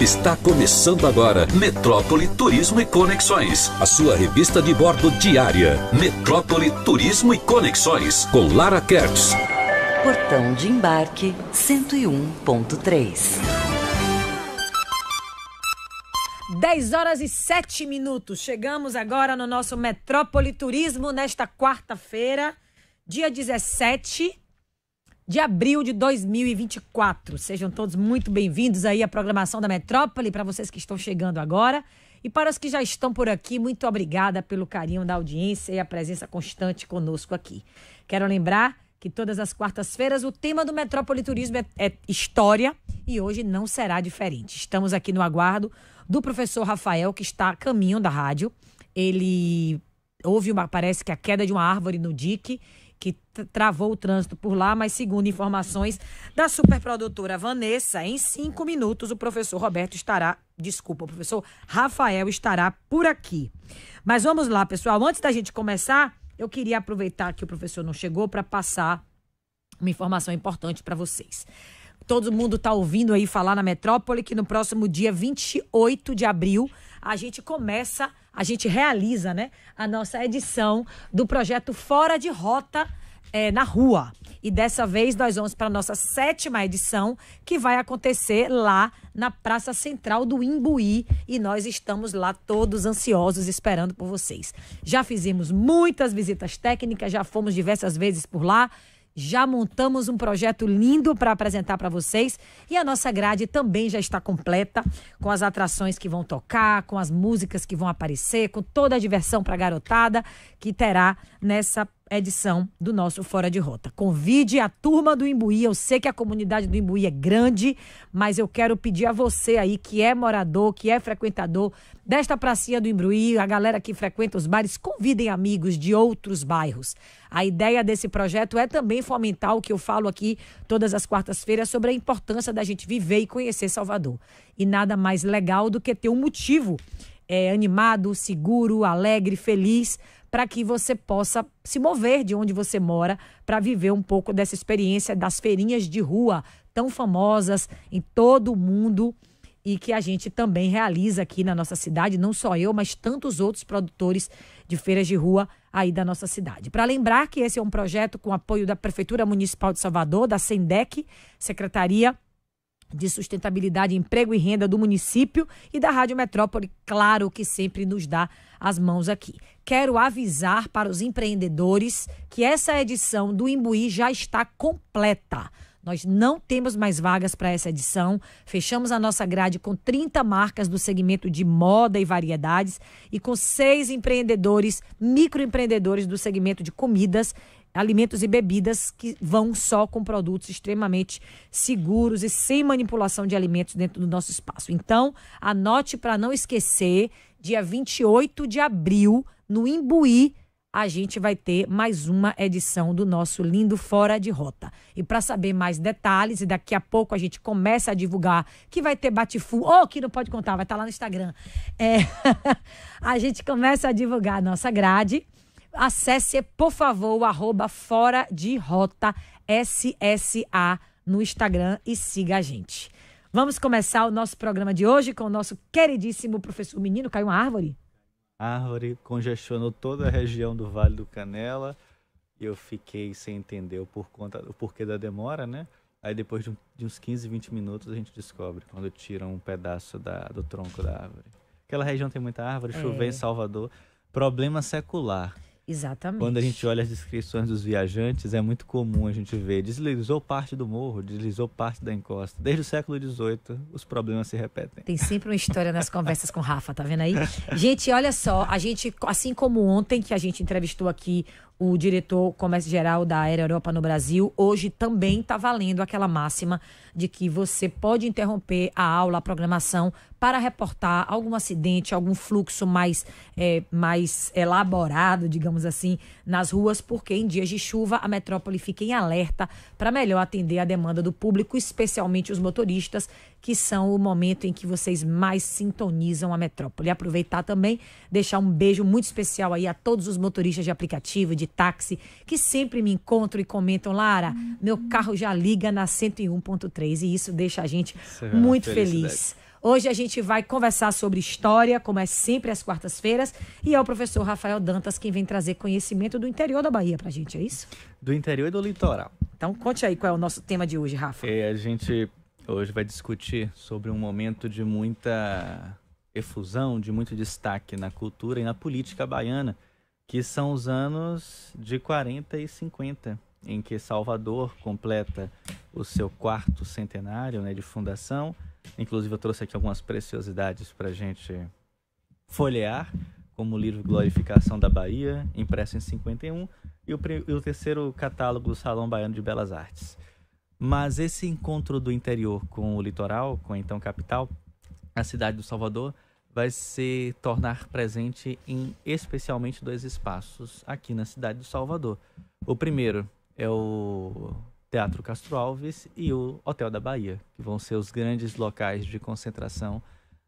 Está começando agora Metrópole Turismo e Conexões, a sua revista de bordo diária. Metrópole Turismo e Conexões, com Lara Kertz. Portão de embarque 101.3. 10 horas e 7 minutos. Chegamos agora no nosso Metrópole Turismo nesta quarta-feira, dia 17 de abril de 2024. Sejam todos muito bem-vindos aí à programação da Metrópole, para vocês que estão chegando agora. E para os que já estão por aqui, muito obrigada pelo carinho da audiência e a presença constante conosco aqui. Quero lembrar que todas as quartas-feiras o tema do Metrópole Turismo é, é história e hoje não será diferente. Estamos aqui no aguardo do professor Rafael, que está a caminho da rádio. Ele houve uma, parece que a queda de uma árvore no dique que travou o trânsito por lá, mas segundo informações da superprodutora Vanessa, em cinco minutos o professor Roberto estará, desculpa, o professor Rafael estará por aqui. Mas vamos lá, pessoal, antes da gente começar, eu queria aproveitar que o professor não chegou para passar uma informação importante para vocês todo mundo está ouvindo aí falar na metrópole que no próximo dia 28 de abril a gente começa a gente realiza né, a nossa edição do projeto Fora de Rota é, na Rua. E dessa vez nós vamos para a nossa sétima edição, que vai acontecer lá na Praça Central do Imbuí. E nós estamos lá todos ansiosos esperando por vocês. Já fizemos muitas visitas técnicas, já fomos diversas vezes por lá já montamos um projeto lindo para apresentar para vocês e a nossa grade também já está completa com as atrações que vão tocar, com as músicas que vão aparecer, com toda a diversão para a garotada que terá nessa edição do nosso Fora de Rota. Convide a turma do Imbuí. Eu sei que a comunidade do Imbuí é grande, mas eu quero pedir a você aí que é morador, que é frequentador desta pracinha do Imbuí, a galera que frequenta os bares, convidem amigos de outros bairros. A ideia desse projeto é também fomentar o que eu falo aqui todas as quartas-feiras sobre a importância da gente viver e conhecer Salvador. E nada mais legal do que ter um motivo é, animado, seguro, alegre, feliz para que você possa se mover de onde você mora para viver um pouco dessa experiência das feirinhas de rua tão famosas em todo o mundo e que a gente também realiza aqui na nossa cidade, não só eu, mas tantos outros produtores de feiras de rua aí da nossa cidade. Para lembrar que esse é um projeto com apoio da Prefeitura Municipal de Salvador, da SENDEC, Secretaria de sustentabilidade, emprego e renda do município e da Rádio Metrópole, claro que sempre nos dá as mãos aqui. Quero avisar para os empreendedores que essa edição do Imbuí já está completa. Nós não temos mais vagas para essa edição. Fechamos a nossa grade com 30 marcas do segmento de moda e variedades e com seis empreendedores, microempreendedores do segmento de comidas alimentos e bebidas que vão só com produtos extremamente seguros e sem manipulação de alimentos dentro do nosso espaço. Então, anote para não esquecer, dia 28 de abril, no Imbuí, a gente vai ter mais uma edição do nosso lindo Fora de Rota. E para saber mais detalhes, e daqui a pouco a gente começa a divulgar que vai ter bate-fu. ou oh, que não pode contar, vai estar tá lá no Instagram. É... a gente começa a divulgar a nossa grade acesse, por favor, o arroba Fora de Rota SSA no Instagram e siga a gente. Vamos começar o nosso programa de hoje com o nosso queridíssimo professor. menino caiu uma árvore? Árvore congestionou toda a região do Vale do Canela. Eu fiquei sem entender o, por conta, o porquê da demora, né? Aí depois de, um, de, uns 15, 20 minutos a gente descobre quando tiram um pedaço da, do tronco da árvore. Aquela região tem muita árvore, é. chover em Salvador. Problema secular. Exatamente. Quando a gente olha as descrições dos viajantes, é muito comum a gente ver deslizou parte do morro, deslizou parte da encosta. Desde o século XVIII, os problemas se repetem. Tem sempre uma história nas conversas com o Rafa, tá vendo aí? Gente, olha só, a gente, assim como ontem que a gente entrevistou aqui o diretor comércio-geral da Aérea Europa no Brasil, hoje também está valendo aquela máxima de que você pode interromper a aula, a programação, para reportar algum acidente, algum fluxo mais, é, mais elaborado, digamos assim, nas ruas, porque em dias de chuva a metrópole fica em alerta para melhor atender a demanda do público, especialmente os motoristas que são o momento em que vocês mais sintonizam a metrópole. Aproveitar também, deixar um beijo muito especial aí a todos os motoristas de aplicativo, de táxi, que sempre me encontram e comentam, Lara, uhum. meu carro já liga na 101.3 e isso deixa a gente Você é muito feliz. Hoje a gente vai conversar sobre história, como é sempre às quartas-feiras, e é o professor Rafael Dantas quem vem trazer conhecimento do interior da Bahia pra gente, é isso? Do interior e do litoral. Então conte aí qual é o nosso tema de hoje, Rafa. É, a gente Hoje vai discutir sobre um momento de muita efusão, de muito destaque na cultura e na política baiana, que são os anos de 40 e 50, em que Salvador completa o seu quarto centenário né, de fundação. Inclusive, eu trouxe aqui algumas preciosidades para a gente folhear, como o livro Glorificação da Bahia, impresso em 51, e o, e o terceiro catálogo do Salão Baiano de Belas Artes. Mas esse encontro do interior com o litoral, com a então capital, a cidade do Salvador, vai se tornar presente em especialmente dois espaços aqui na cidade do Salvador. O primeiro é o Teatro Castro Alves e o Hotel da Bahia, que vão ser os grandes locais de concentração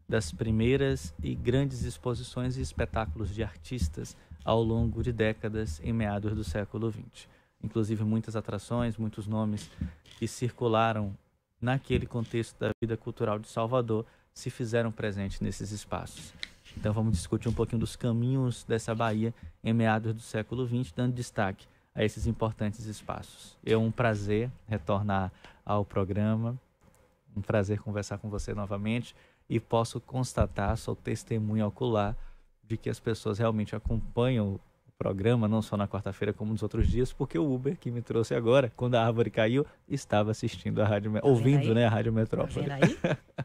das primeiras e grandes exposições e espetáculos de artistas ao longo de décadas em meados do século XX inclusive muitas atrações, muitos nomes que circularam naquele contexto da vida cultural de Salvador se fizeram presente nesses espaços. Então vamos discutir um pouquinho dos caminhos dessa Bahia em meados do século XX, dando destaque a esses importantes espaços. É um prazer retornar ao programa, um prazer conversar com você novamente e posso constatar, sou testemunha ocular de que as pessoas realmente acompanham programa, não só na quarta-feira, como nos outros dias, porque o Uber que me trouxe agora, quando a árvore caiu, estava assistindo a Rádio, tá ouvindo, né, a tá Rádio Metrópole. Tá aí?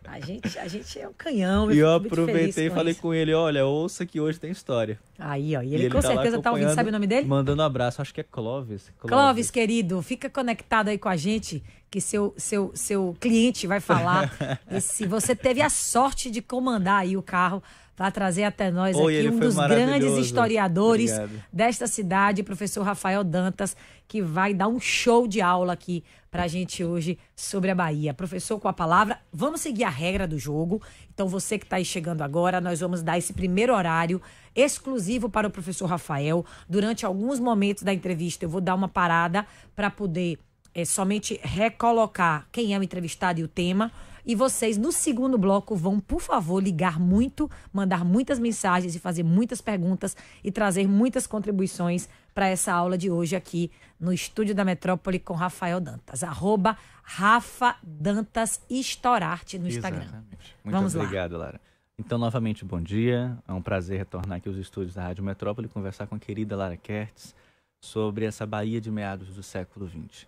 A gente, a gente é um canhão. Eu e eu aproveitei e falei com ele, olha, ouça que hoje tem história. Aí, ó, e ele, e ele com tá certeza tá ouvindo, sabe o nome dele? Mandando um abraço, acho que é Clóvis. Clóvis, Clóvis querido, fica conectado aí com a gente, que seu, seu, seu cliente vai falar. e se você teve a sorte de comandar aí o carro para trazer até nós Oi, aqui um dos grandes historiadores Obrigado. desta cidade, professor Rafael Dantas, que vai dar um show de aula aqui para a gente hoje sobre a Bahia. Professor, com a palavra, vamos seguir a regra do jogo. Então, você que está aí chegando agora, nós vamos dar esse primeiro horário exclusivo para o professor Rafael. Durante alguns momentos da entrevista, eu vou dar uma parada para poder é, somente recolocar quem é o entrevistado e o tema. E vocês, no segundo bloco, vão, por favor, ligar muito, mandar muitas mensagens e fazer muitas perguntas e trazer muitas contribuições para essa aula de hoje aqui no Estúdio da Metrópole com Rafael Dantas. Arroba Rafa Dantas no Instagram. Exatamente. Muito Vamos obrigado, lá. Lara. Então, novamente, bom dia. É um prazer retornar aqui aos estúdios da Rádio Metrópole e conversar com a querida Lara Kertz sobre essa Bahia de meados do século XX.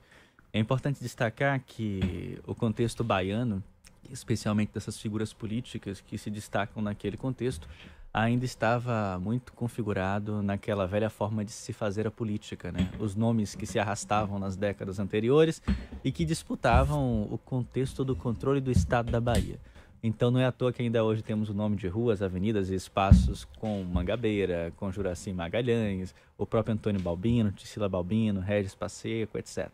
É importante destacar que o contexto baiano especialmente dessas figuras políticas que se destacam naquele contexto, ainda estava muito configurado naquela velha forma de se fazer a política, né? Os nomes que se arrastavam nas décadas anteriores e que disputavam o contexto do controle do Estado da Bahia. Então não é à toa que ainda hoje temos o nome de ruas, avenidas e espaços com Mangabeira, com Juracim Magalhães, o próprio Antônio Balbino, Ticila Balbino, Regis Passeco, etc.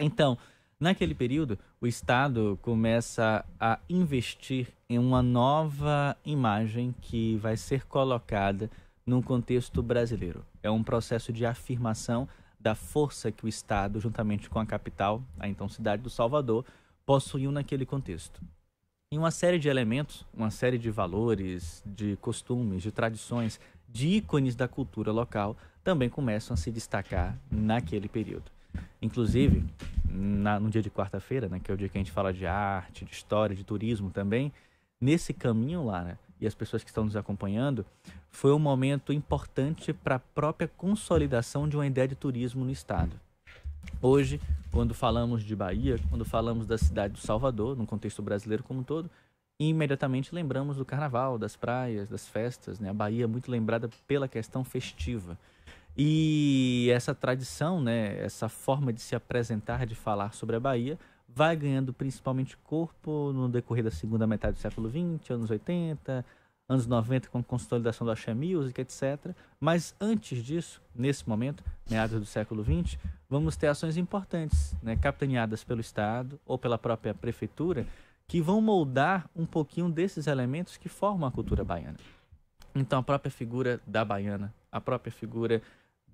Então, Naquele período, o Estado começa a investir em uma nova imagem que vai ser colocada num contexto brasileiro. É um processo de afirmação da força que o Estado, juntamente com a capital, a então cidade do Salvador, possuiu naquele contexto. Em uma série de elementos, uma série de valores, de costumes, de tradições, de ícones da cultura local, também começam a se destacar naquele período. Inclusive, na, no dia de quarta-feira, né, que é o dia que a gente fala de arte, de história, de turismo também, nesse caminho, lá né, e as pessoas que estão nos acompanhando, foi um momento importante para a própria consolidação de uma ideia de turismo no Estado. Hoje, quando falamos de Bahia, quando falamos da cidade do Salvador, no contexto brasileiro como um todo, imediatamente lembramos do carnaval, das praias, das festas. Né? A Bahia é muito lembrada pela questão festiva. E essa tradição, né, essa forma de se apresentar, de falar sobre a Bahia, vai ganhando principalmente corpo no decorrer da segunda metade do século XX, anos 80, anos 90, com a consolidação da Axé Music, etc. Mas antes disso, nesse momento, meados do século XX, vamos ter ações importantes, né, capitaneadas pelo Estado ou pela própria prefeitura, que vão moldar um pouquinho desses elementos que formam a cultura baiana. Então, a própria figura da baiana, a própria figura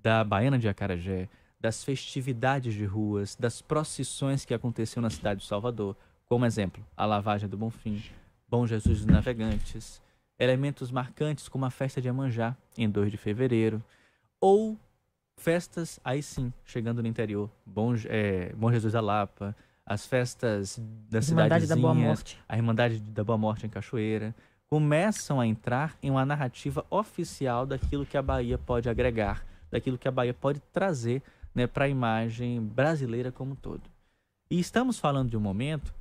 da Baiana de Acarajé, das festividades de ruas, das procissões que aconteciam na cidade de Salvador, como exemplo, a lavagem do Bonfim, Bom Jesus dos Navegantes, elementos marcantes como a festa de Amanjá, em 2 de fevereiro, ou festas, aí sim, chegando no interior, Bom, é, Bom Jesus da Lapa, as festas da cidade da Boa Morte. a Irmandade da Boa Morte em Cachoeira, começam a entrar em uma narrativa oficial daquilo que a Bahia pode agregar daquilo que a Bahia pode trazer né, para a imagem brasileira como um todo. E estamos falando de um momento,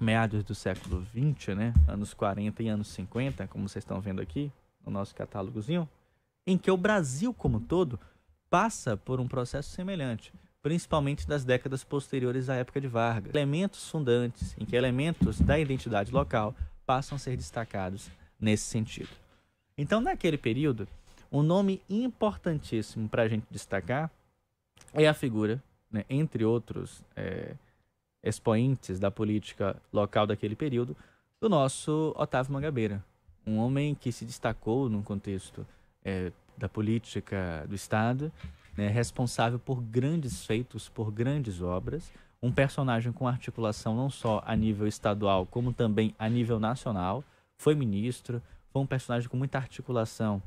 meados do século XX, né, anos 40 e anos 50, como vocês estão vendo aqui no nosso catálogozinho, em que o Brasil como um todo passa por um processo semelhante, principalmente das décadas posteriores à época de Vargas. Elementos fundantes, em que elementos da identidade local passam a ser destacados nesse sentido. Então, naquele período, um nome importantíssimo para a gente destacar é a figura, né, entre outros é, expoentes da política local daquele período, do nosso Otávio Mangabeira, um homem que se destacou no contexto é, da política do Estado, né, responsável por grandes feitos, por grandes obras, um personagem com articulação não só a nível estadual, como também a nível nacional, foi ministro, foi um personagem com muita articulação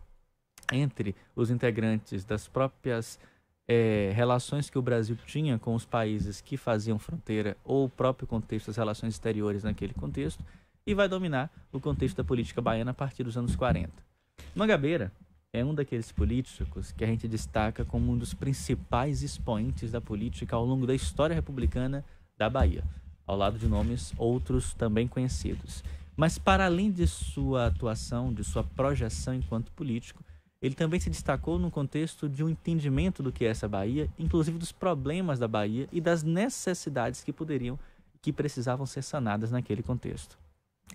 entre os integrantes das próprias é, relações que o Brasil tinha com os países que faziam fronteira ou o próprio contexto das relações exteriores naquele contexto e vai dominar o contexto da política baiana a partir dos anos 40. Mangabeira é um daqueles políticos que a gente destaca como um dos principais expoentes da política ao longo da história republicana da Bahia, ao lado de nomes outros também conhecidos. Mas para além de sua atuação, de sua projeção enquanto político, ele também se destacou no contexto de um entendimento do que é essa Bahia, inclusive dos problemas da Bahia e das necessidades que poderiam, que precisavam ser sanadas naquele contexto.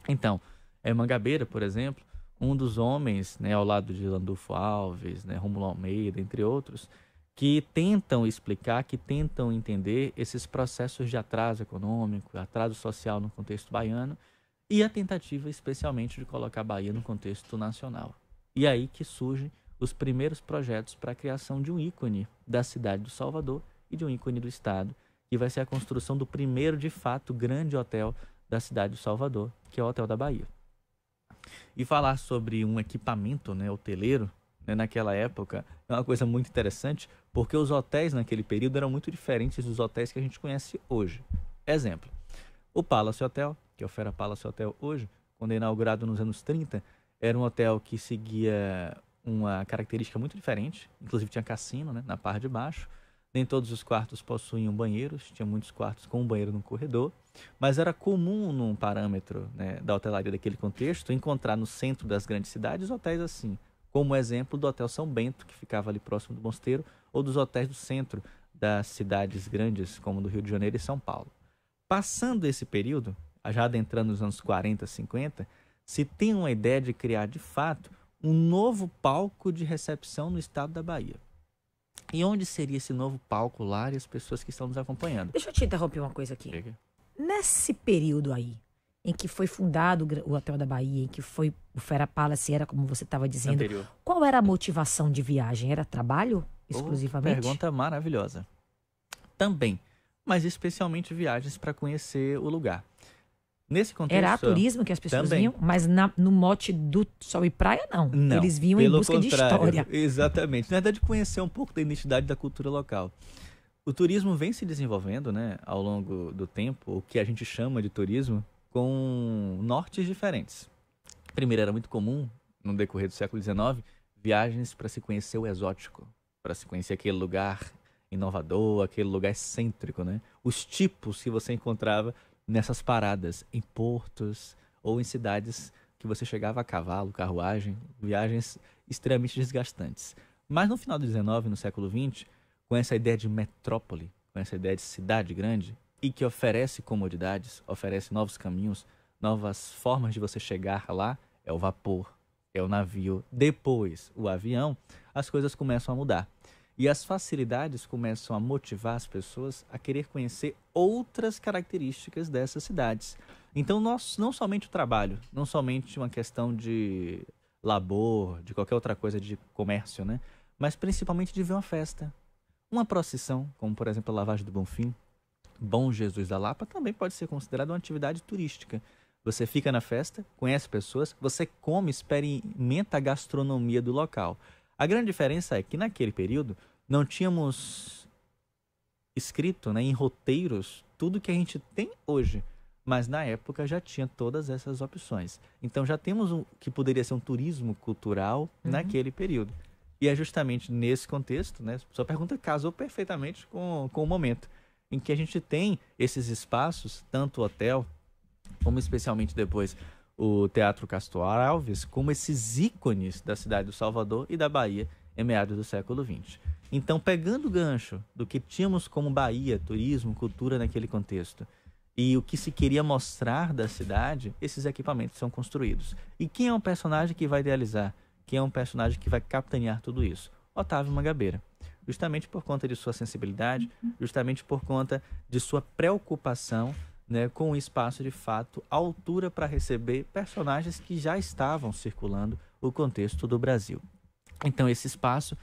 Então, é Mangabeira, por exemplo, um dos homens, né, ao lado de Landulfo Alves, né, Romulo Almeida, entre outros, que tentam explicar, que tentam entender esses processos de atraso econômico, atraso social no contexto baiano e a tentativa, especialmente, de colocar a Bahia no contexto nacional. E aí que surgem os primeiros projetos para a criação de um ícone da cidade do Salvador e de um ícone do estado, que vai ser a construção do primeiro de fato grande hotel da cidade do Salvador, que é o Hotel da Bahia. E falar sobre um equipamento, né, hoteleiro, né, naquela época, é uma coisa muito interessante, porque os hotéis naquele período eram muito diferentes dos hotéis que a gente conhece hoje. Exemplo, o Palace Hotel, que é o Fera Palace Hotel hoje, quando é inaugurado nos anos 30, era um hotel que seguia uma característica muito diferente, inclusive tinha cassino né, na parte de baixo. Nem todos os quartos possuíam banheiros, tinha muitos quartos com um banheiro no corredor, mas era comum num parâmetro né, da hotelaria daquele contexto encontrar no centro das grandes cidades hotéis assim, como o exemplo do Hotel São Bento, que ficava ali próximo do Mosteiro, ou dos hotéis do centro das cidades grandes, como do Rio de Janeiro e São Paulo. Passando esse período, já adentrando nos anos 40, 50, se tem uma ideia de criar de fato um novo palco de recepção no estado da Bahia. E onde seria esse novo palco lá e as pessoas que estão nos acompanhando? Deixa eu te interromper uma coisa aqui. Chega. Nesse período aí, em que foi fundado o Hotel da Bahia, em que foi o Fera Palace, era como você estava dizendo, Anterior. qual era a motivação de viagem? Era trabalho exclusivamente? Oh, pergunta maravilhosa. Também, mas especialmente viagens para conhecer o lugar. Nesse contexto. Era turismo que as pessoas também. vinham, mas na, no mote do sol e praia, não. não Eles vinham em busca contrário. de história. Exatamente. Na verdade, conhecer um pouco da identidade da cultura local. O turismo vem se desenvolvendo, né, ao longo do tempo, o que a gente chama de turismo, com nortes diferentes. Primeiro, era muito comum, no decorrer do século XIX, viagens para se conhecer o exótico, para se conhecer aquele lugar inovador, aquele lugar excêntrico, né? Os tipos que você encontrava nessas paradas em portos ou em cidades que você chegava a cavalo, carruagem, viagens extremamente desgastantes. Mas no final do 19, no século 20, com essa ideia de metrópole, com essa ideia de cidade grande e que oferece comodidades, oferece novos caminhos, novas formas de você chegar lá, é o vapor, é o navio, depois o avião, as coisas começam a mudar. E as facilidades começam a motivar as pessoas a querer conhecer outras características dessas cidades. Então, nós, não somente o trabalho, não somente uma questão de labor, de qualquer outra coisa de comércio, né? Mas principalmente de ver uma festa, uma procissão, como por exemplo a Lavagem do Bonfim, Bom Jesus da Lapa, também pode ser considerada uma atividade turística. Você fica na festa, conhece pessoas, você come, experimenta a gastronomia do local. A grande diferença é que naquele período não tínhamos escrito né, em roteiros tudo que a gente tem hoje. Mas na época já tinha todas essas opções. Então já temos um que poderia ser um turismo cultural uhum. naquele período. E é justamente nesse contexto, né? Sua pergunta casou perfeitamente com, com o momento em que a gente tem esses espaços, tanto hotel, como especialmente depois o Teatro Castor Alves como esses ícones da cidade do Salvador e da Bahia em meados do século XX. Então, pegando o gancho do que tínhamos como Bahia, turismo, cultura naquele contexto, e o que se queria mostrar da cidade, esses equipamentos são construídos. E quem é um personagem que vai idealizar? Quem é um personagem que vai capitanear tudo isso? Otávio Mangabeira. Justamente por conta de sua sensibilidade, uhum. justamente por conta de sua preocupação né, com um espaço de fato, altura para receber personagens que já estavam circulando o contexto do Brasil. Então esse espaço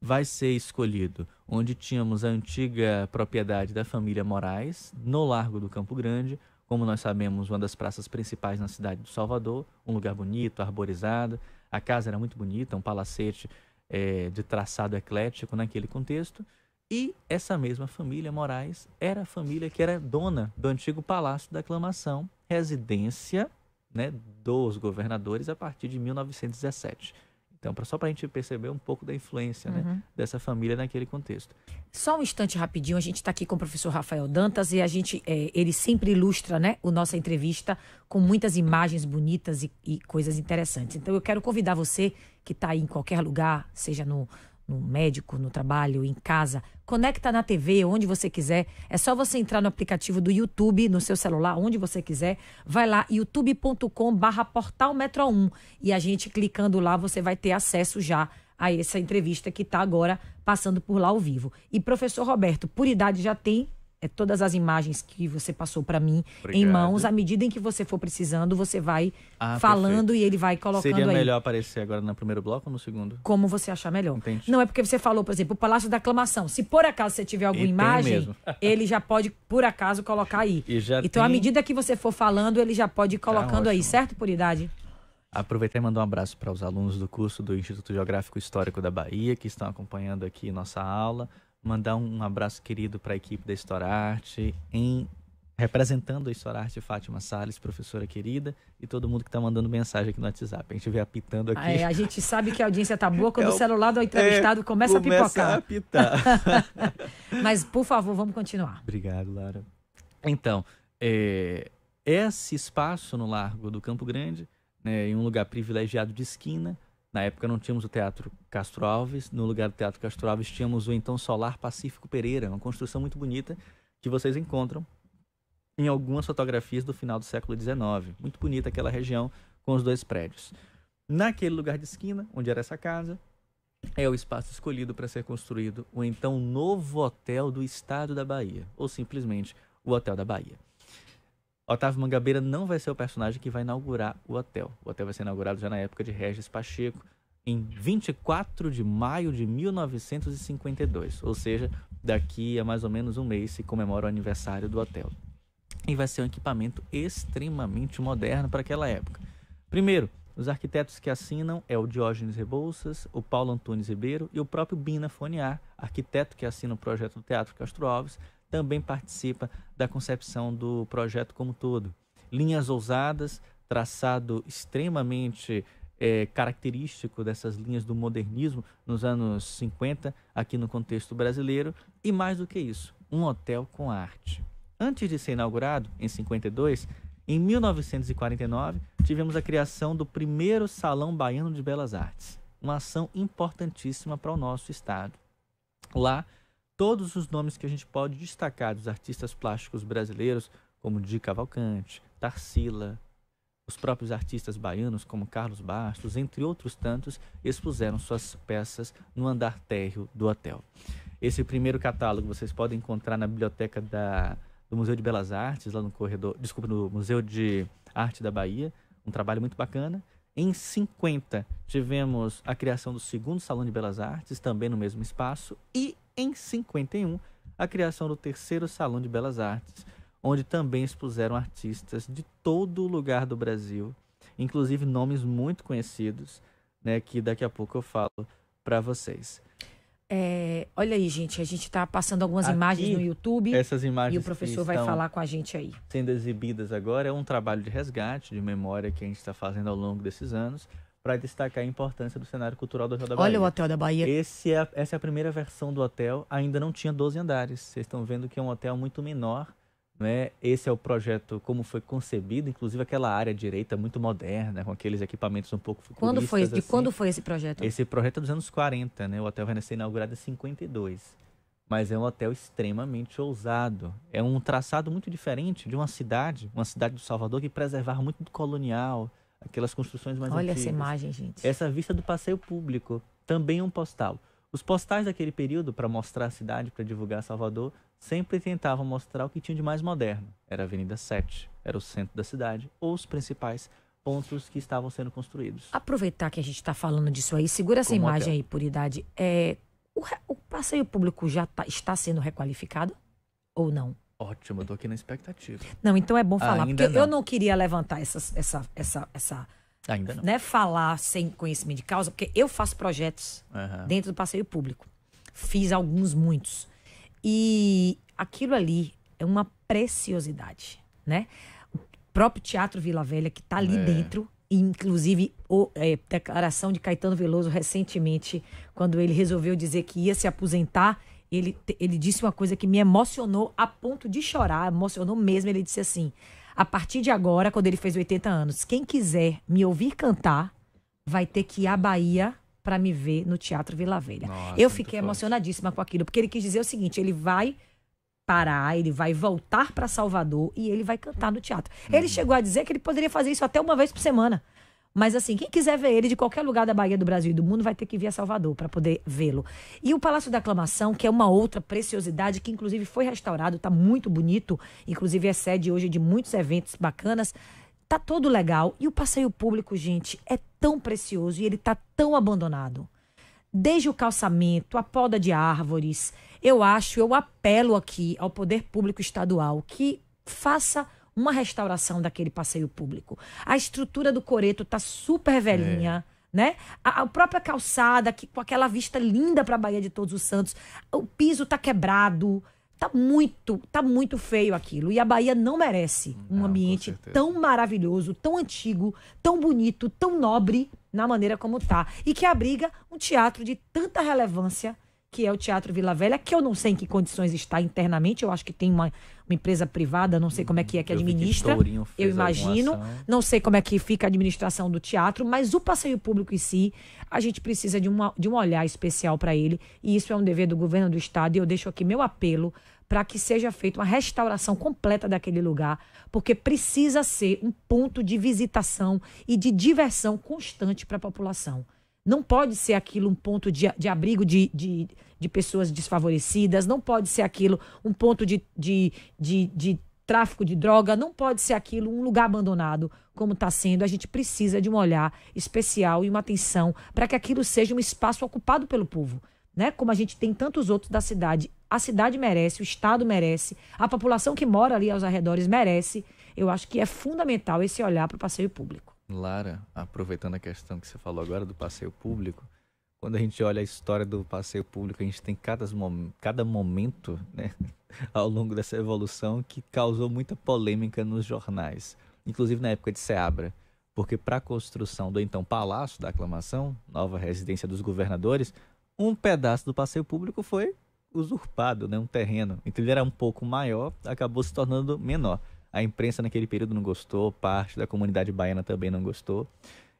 vai ser escolhido onde tínhamos a antiga propriedade da família Moraes, no Largo do Campo Grande, como nós sabemos, uma das praças principais na cidade do Salvador, um lugar bonito, arborizado. A casa era muito bonita, um palacete é, de traçado eclético naquele contexto. E essa mesma família Moraes era a família que era dona do antigo Palácio da Aclamação, residência né, dos governadores a partir de 1917. Então, só para a gente perceber um pouco da influência né, uhum. né, dessa família naquele contexto. Só um instante rapidinho, a gente está aqui com o professor Rafael Dantas e a gente, é, ele sempre ilustra né, a nossa entrevista com muitas imagens bonitas e, e coisas interessantes. Então, eu quero convidar você que está aí em qualquer lugar, seja no, no médico, no trabalho, em casa, conecta na TV, onde você quiser. É só você entrar no aplicativo do YouTube, no seu celular, onde você quiser. Vai lá, youtube.com barra portal Metro 1. E a gente clicando lá, você vai ter acesso já a essa entrevista que está agora passando por lá ao vivo. E professor Roberto, por idade já tem é, todas as imagens que você passou para mim Obrigado. em mãos. À medida em que você for precisando, você vai ah, falando perfeito. e ele vai colocando Seria aí. melhor aparecer agora no primeiro bloco ou no segundo? Como você achar melhor. Entendi. Não é porque você falou, por exemplo, o Palácio da Aclamação. Se por acaso você tiver alguma e imagem, ele já pode, por acaso, colocar aí. então, tem... à medida que você for falando, ele já pode ir tá colocando tá aí, certo, por idade? Aproveitar e mandar um abraço para os alunos do curso do Instituto Geográfico Histórico da Bahia que estão acompanhando aqui nossa aula mandar um abraço querido para a equipe da História Arte, em, representando a História Arte Fátima Salles, professora querida, e todo mundo que está mandando mensagem aqui no WhatsApp. A gente vê apitando aqui. É, a gente sabe que a audiência tá boa quando é, o celular do é, entrevistado é, começa, começa a pipocar. A apitar. Mas, por favor, vamos continuar. Obrigado, Lara. Então, é, esse espaço no Largo do Campo Grande, né, em um lugar privilegiado de esquina, na época não tínhamos o Teatro Castro Alves, no lugar do Teatro Castro Alves tínhamos o então Solar Pacífico Pereira, uma construção muito bonita que vocês encontram em algumas fotografias do final do século XIX. Muito bonita aquela região com os dois prédios. Naquele lugar de esquina, onde era essa casa, é o espaço escolhido para ser construído o então novo hotel do estado da Bahia, ou simplesmente o Hotel da Bahia. Otávio Mangabeira não vai ser o personagem que vai inaugurar o hotel. O hotel vai ser inaugurado já na época de Regis Pacheco, em 24 de maio de 1952. Ou seja, daqui a mais ou menos um mês se comemora o aniversário do hotel. E vai ser um equipamento extremamente moderno para aquela época. Primeiro, os arquitetos que assinam é o Diógenes Rebouças, o Paulo Antunes Ribeiro e o próprio Bina Foniar, arquiteto que assina o projeto do Teatro Castro Alves, também participa da concepção do projeto como todo. Linhas ousadas, traçado extremamente é, característico dessas linhas do modernismo nos anos 50, aqui no contexto brasileiro, e mais do que isso, um hotel com arte. Antes de ser inaugurado, em 52, em 1949, tivemos a criação do primeiro Salão Baiano de Belas Artes, uma ação importantíssima para o nosso estado. Lá, todos os nomes que a gente pode destacar dos artistas plásticos brasileiros, como Di Cavalcante, Tarsila, os próprios artistas baianos, como Carlos Bastos, entre outros tantos, expuseram suas peças no andar térreo do hotel. Esse primeiro catálogo vocês podem encontrar na biblioteca da, do Museu de Belas Artes, lá no corredor, desculpa, no Museu de Arte da Bahia, um trabalho muito bacana. Em 50 tivemos a criação do segundo Salão de Belas Artes, também no mesmo espaço, e em 51, a criação do terceiro Salão de Belas Artes, onde também expuseram artistas de todo o lugar do Brasil, inclusive nomes muito conhecidos, né, que daqui a pouco eu falo para vocês. É, olha aí, gente, a gente está passando algumas Aqui, imagens no YouTube. Essas imagens e o professor vai falar com a gente aí. Sendo exibidas agora é um trabalho de resgate, de memória que a gente está fazendo ao longo desses anos para destacar a importância do cenário cultural do Hotel da Bahia. Olha o Hotel da Bahia. Esse é, essa é a primeira versão do hotel, ainda não tinha 12 andares. Vocês estão vendo que é um hotel muito menor. Né? Esse é o projeto como foi concebido, inclusive aquela área direita muito moderna, com aqueles equipamentos um pouco futuristas. Quando foi, assim. De quando foi esse projeto? Esse projeto é dos anos 40, né? O hotel vai ser inaugurado em 52. Mas é um hotel extremamente ousado. É um traçado muito diferente de uma cidade, uma cidade do Salvador que preservava muito do colonial, aquelas construções mais Olha antigas. Olha essa imagem, gente. Essa vista do passeio público, também um postal. Os postais daquele período, para mostrar a cidade, para divulgar Salvador, sempre tentavam mostrar o que tinha de mais moderno. Era a Avenida 7, era o centro da cidade, ou os principais pontos que estavam sendo construídos. Aproveitar que a gente está falando disso aí, segura essa Como imagem hotel. aí por idade. É, o, o passeio público já tá, está sendo requalificado ou não? Ótimo, eu tô aqui na expectativa. Não, então é bom falar, Ainda porque não. eu não queria levantar essa essa, essa, essa. Ainda não. Né, falar sem conhecimento de causa, porque eu faço projetos uhum. dentro do passeio público. Fiz alguns, muitos. E aquilo ali é uma preciosidade, né? O próprio Teatro Vila Velha, que tá ali é. dentro, inclusive a é, declaração de Caetano Veloso recentemente, quando ele resolveu dizer que ia se aposentar ele, ele disse uma coisa que me emocionou a ponto de chorar, emocionou mesmo. Ele disse assim: a partir de agora, quando ele fez 80 anos, quem quiser me ouvir cantar, vai ter que ir à Bahia para me ver no Teatro Vila Velha. Nossa, eu fiquei emocionadíssima forte. com aquilo, porque ele quis dizer o seguinte: ele vai parar, ele vai voltar para Salvador e ele vai cantar no teatro. Uhum. Ele chegou a dizer que ele poderia fazer isso até uma vez por semana. Mas assim, quem quiser ver ele de qualquer lugar da Bahia, do Brasil e do mundo vai ter que vir a Salvador para poder vê-lo. E o Palácio da Aclamação, que é uma outra preciosidade, que inclusive foi restaurado, está muito bonito, inclusive é sede hoje de muitos eventos bacanas. Tá todo legal. E o passeio público, gente, é tão precioso e ele tá tão abandonado. Desde o calçamento, a poda de árvores, eu acho, eu apelo aqui ao poder público estadual que faça uma restauração daquele passeio público. A estrutura do coreto tá super velhinha. É. Né? A, a, própria calçada, que, com aquela vista linda para a Bahia de Todos os Santos, o piso tá quebrado, tá muito, tá muito feio aquilo. E a Bahia não merece um não, ambiente tão maravilhoso, tão antigo, tão bonito, tão nobre na maneira como tá e que abriga um teatro de tanta relevância que é o Teatro Vila Velha, que eu não sei em que condições está internamente, eu acho que tem uma uma empresa privada, não sei como é que é que uhum. administra. Eu, eu imagino, não sei como é que fica a administração do teatro, mas o passeio público em si, a gente precisa de, uma, de um olhar especial para ele, e isso é um dever do governo do estado, e eu deixo aqui meu apelo para que seja feita uma restauração completa daquele lugar, porque precisa ser um ponto de visitação e de diversão constante para a população. Não pode ser aquilo um ponto de, de abrigo, de, de, de pessoas desfavorecidas, não pode ser aquilo um ponto de, de, de, de tráfico de droga, não pode ser aquilo um lugar abandonado, como está sendo. A gente precisa de um olhar especial e uma atenção para que aquilo seja um espaço ocupado pelo povo. Né? Como a gente tem tantos outros da cidade. A cidade merece, o Estado merece, a população que mora ali aos arredores merece. Eu acho que é fundamental esse olhar para o passeio público. Lara, aproveitando a questão que você falou agora do passeio público, quando a gente olha a história do passeio público, a gente tem cada, cada momento né, ao longo dessa evolução que causou muita polêmica nos jornais, inclusive na época de Seabra, porque para a construção do então Palácio da Aclamação, nova residência dos governadores, um pedaço do passeio público foi usurpado, né, um terreno. Então ele era um pouco maior, acabou se tornando menor. A imprensa naquele período não gostou, parte da comunidade baiana também não gostou.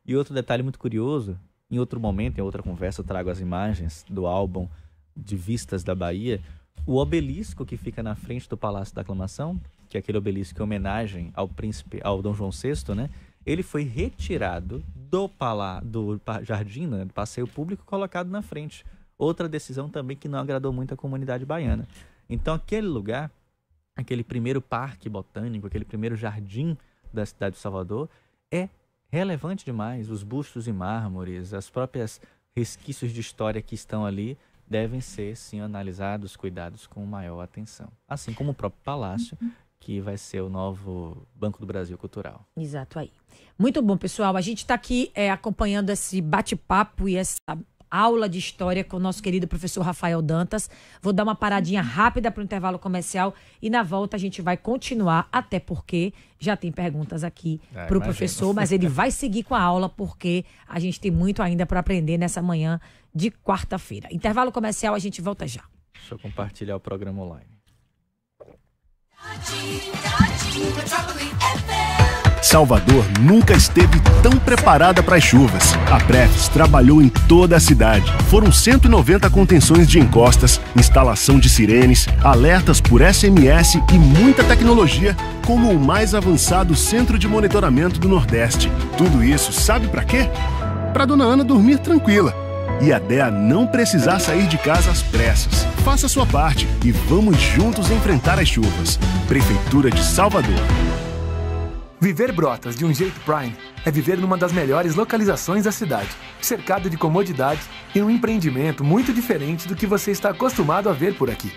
E outro detalhe muito curioso em outro momento, em outra conversa, eu trago as imagens do álbum de vistas da Bahia. O obelisco que fica na frente do Palácio da Aclamação, que é aquele obelisco é homenagem ao príncipe, ao Dom João VI, né? Ele foi retirado do palá, do jardim, né? do passeio público, colocado na frente. Outra decisão também que não agradou muito a comunidade baiana. Então, aquele lugar, aquele primeiro parque botânico, aquele primeiro jardim da cidade de Salvador, é relevante demais. Os bustos e mármores, as próprias resquícios de história que estão ali devem ser, sim, analisados, cuidados com maior atenção. Assim como o próprio palácio, uhum. que vai ser o novo Banco do Brasil Cultural. Exato aí. Muito bom, pessoal. A gente está aqui é, acompanhando esse bate-papo e essa aula de história com o nosso querido professor Rafael Dantas. Vou dar uma paradinha rápida para o intervalo comercial e na volta a gente vai continuar, até porque já tem perguntas aqui é, para o professor, mas ele vai seguir com a aula porque a gente tem muito ainda para aprender nessa manhã de quarta-feira. Intervalo comercial, a gente volta já. Deixa eu compartilhar o programa online. Salvador nunca esteve tão preparada para as chuvas. A Prefs trabalhou em toda a cidade. Foram 190 contenções de encostas, instalação de sirenes, alertas por SMS e muita tecnologia, como o mais avançado centro de monitoramento do Nordeste. Tudo isso sabe para quê? Para Dona Ana dormir tranquila e a DEA não precisar sair de casa às pressas. Faça sua parte e vamos juntos enfrentar as chuvas. Prefeitura de Salvador. Viver Brotas de um jeito Prime é viver numa das melhores localizações da cidade, cercado de comodidades e um empreendimento muito diferente do que você está acostumado a ver por aqui.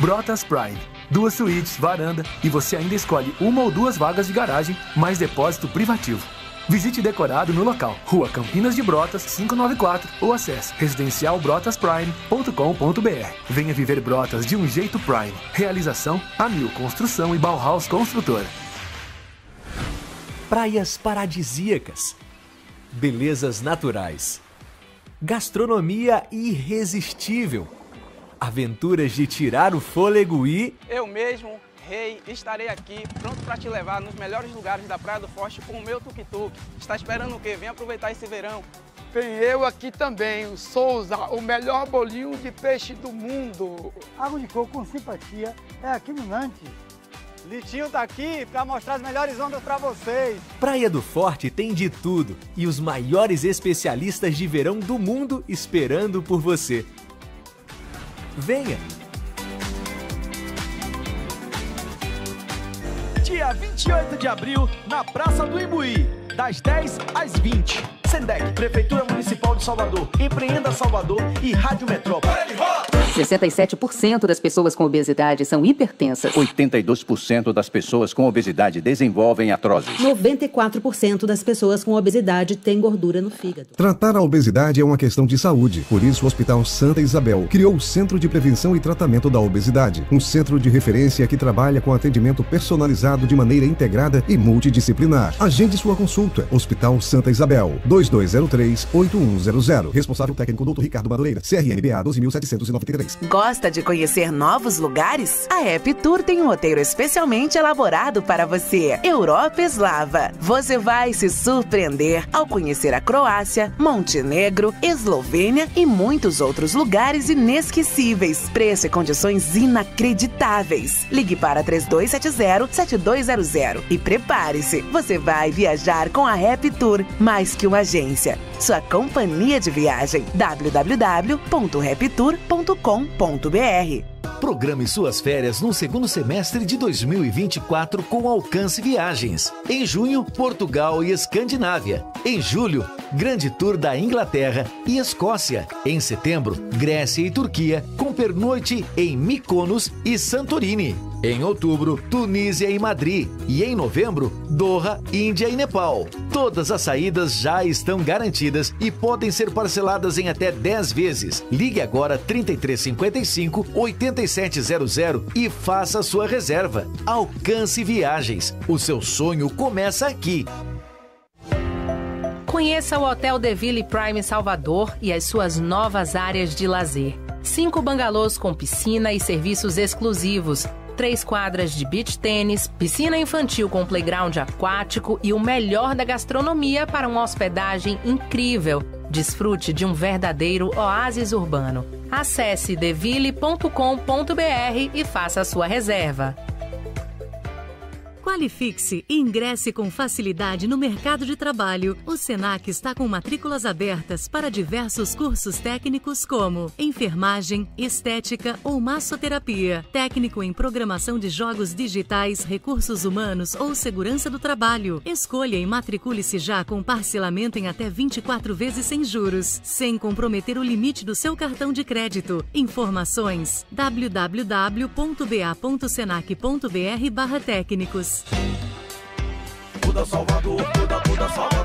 Brotas Prime. Duas suítes, varanda e você ainda escolhe uma ou duas vagas de garagem, mais depósito privativo. Visite decorado no local, Rua Campinas de Brotas, 594, ou acesse residencialbrotasprime.com.br. Venha viver Brotas de um jeito Prime. Realização, Amil Construção e Bauhaus Construtora praias paradisíacas, belezas naturais, gastronomia irresistível, aventuras de tirar o fôlego e. Eu mesmo, rei, estarei aqui pronto para te levar nos melhores lugares da Praia do Forte com o meu tuk-tuk. Está esperando o quê? Vem aproveitar esse verão. Tem eu aqui também, o Souza, o melhor bolinho de peixe do mundo. Água de coco com simpatia é aqui no Nantes. Litinho tá aqui para mostrar as melhores ondas para vocês. Praia do Forte tem de tudo e os maiores especialistas de verão do mundo esperando por você. Venha! Dia 28 de abril, na Praça do Imbuí, das 10 às 20. Sendec, Prefeitura Municipal de Salvador, Empreenda Salvador e Rádio Metrópole. 67% das pessoas com obesidade são hipertensas. 82% das pessoas com obesidade desenvolvem atroses. 94% das pessoas com obesidade têm gordura no fígado. Tratar a obesidade é uma questão de saúde. Por isso, o Hospital Santa Isabel criou o Centro de Prevenção e Tratamento da Obesidade, um centro de referência que trabalha com atendimento personalizado de maneira integrada e multidisciplinar. Agende sua consulta. Hospital Santa Isabel, 2203-8100. Responsável técnico Dr. Ricardo Madureira, CRMBA 12793 viagens. Gosta de conhecer novos lugares? A App Tour tem um roteiro especialmente elaborado para você. Europa Eslava. Você vai se surpreender ao conhecer a Croácia, Montenegro, Eslovênia e muitos outros lugares inesquecíveis. Preço e condições inacreditáveis. Ligue para 3270-7200 e prepare-se. Você vai viajar com a App Tour, mais que uma agência. Sua companhia de viagem. www.reptour.com Programe suas férias no segundo semestre de 2024 com Alcance Viagens. Em junho, Portugal e Escandinávia. Em julho, Grande Tour da Inglaterra e Escócia. Em setembro, Grécia e Turquia, com pernoite em Mykonos e Santorini. Em outubro, Tunísia e Madrid. E em novembro, Doha, Índia e Nepal. Todas as saídas já estão garantidas e podem ser parceladas em até 10 vezes. Ligue agora 3355 8700 e faça sua reserva. Alcance Viagens. O seu sonho começa aqui. Conheça o Hotel Deville Prime Salvador e as suas novas áreas de lazer. Cinco bangalôs com piscina e serviços exclusivos três quadras de beach tênis, piscina infantil com playground aquático e o melhor da gastronomia para uma hospedagem incrível. Desfrute de um verdadeiro oásis urbano. Acesse deville.com.br e faça a sua reserva. Qualifique-se e ingresse com facilidade no mercado de trabalho. O SENAC está com matrículas abertas para diversos cursos técnicos como enfermagem, estética ou massoterapia, técnico em programação de jogos digitais, recursos humanos ou segurança do trabalho. Escolha e matricule-se já com parcelamento em até 24 vezes sem juros, sem comprometer o limite do seu cartão de crédito. Informações: www.ba.senac.br/técnicos Toda Salvador, toda, toda Salvador.